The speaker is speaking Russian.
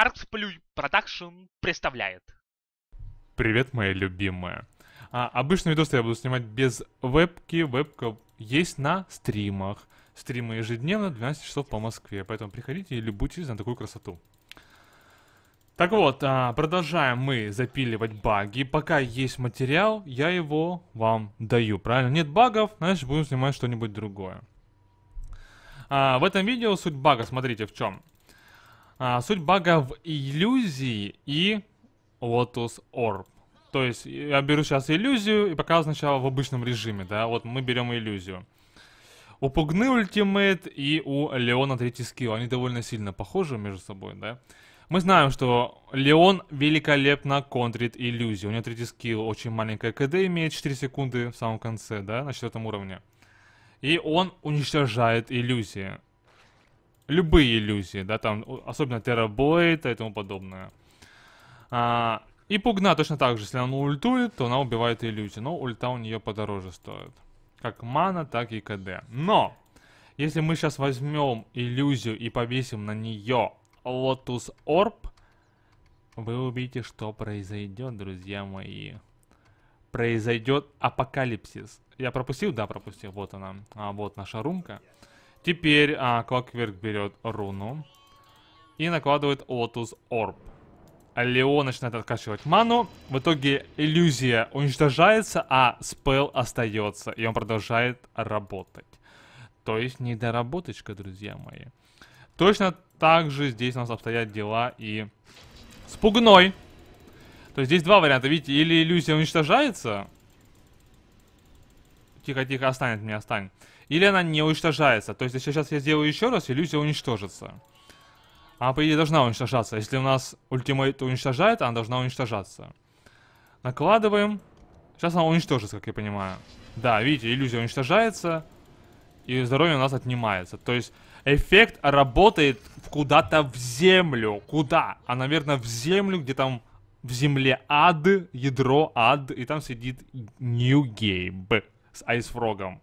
Arts Production представляет. Привет, моя любимая. А, обычно видосы я буду снимать без вебки. Вебка есть на стримах. Стримы ежедневно 12 часов по Москве. Поэтому приходите и любуйтесь на такую красоту. Так вот, а, продолжаем мы запиливать баги. Пока есть материал, я его вам даю. Правильно? Нет багов, значит будем снимать что-нибудь другое. А, в этом видео суть бага, смотрите, в чем. А, суть бага в иллюзии и Lotus Orb. То есть э, я беру сейчас иллюзию и показываю сначала в обычном режиме, да, вот мы берем иллюзию. У Пугны ультимейт и у Леона третий скилл, они довольно сильно похожи между собой, да. Мы знаем, что Леон великолепно контрит иллюзию, у него третий скилл очень маленькая КД имеет, 4 секунды в самом конце, да, на четвертом уровне. И он уничтожает иллюзии любые иллюзии, да, там, особенно Терраблейд и тому подобное. А, и Пугна точно так же, если она ультует, то она убивает иллюзию, но ульта у нее подороже стоит. Как мана, так и КД. Но, если мы сейчас возьмем иллюзию и повесим на нее лотус орб вы увидите, что произойдет, друзья мои. Произойдет апокалипсис. Я пропустил? Да, пропустил. Вот она. А, вот наша румка. Теперь а, Квакверк берет руну и накладывает Лотус Орб. Леон начинает откачивать ману. В итоге иллюзия уничтожается, а спел остается. И он продолжает работать. То есть недоработочка, друзья мои. Точно так же здесь у нас обстоят дела и с пугной. То есть здесь два варианта, видите, или иллюзия уничтожается, Тихо-тихо, остань от меня, остань. Или она не уничтожается. То есть, если сейчас я сделаю еще раз, иллюзия уничтожится. Она, по идее, должна уничтожаться. Если у нас ультимейт уничтожает, она должна уничтожаться. Накладываем. Сейчас она уничтожится, как я понимаю. Да, видите, иллюзия уничтожается. И здоровье у нас отнимается. То есть, эффект работает куда-то в землю. Куда? А, наверное, в землю, где там в земле ад, ядро ад, и там сидит New Game с Айсфрогом.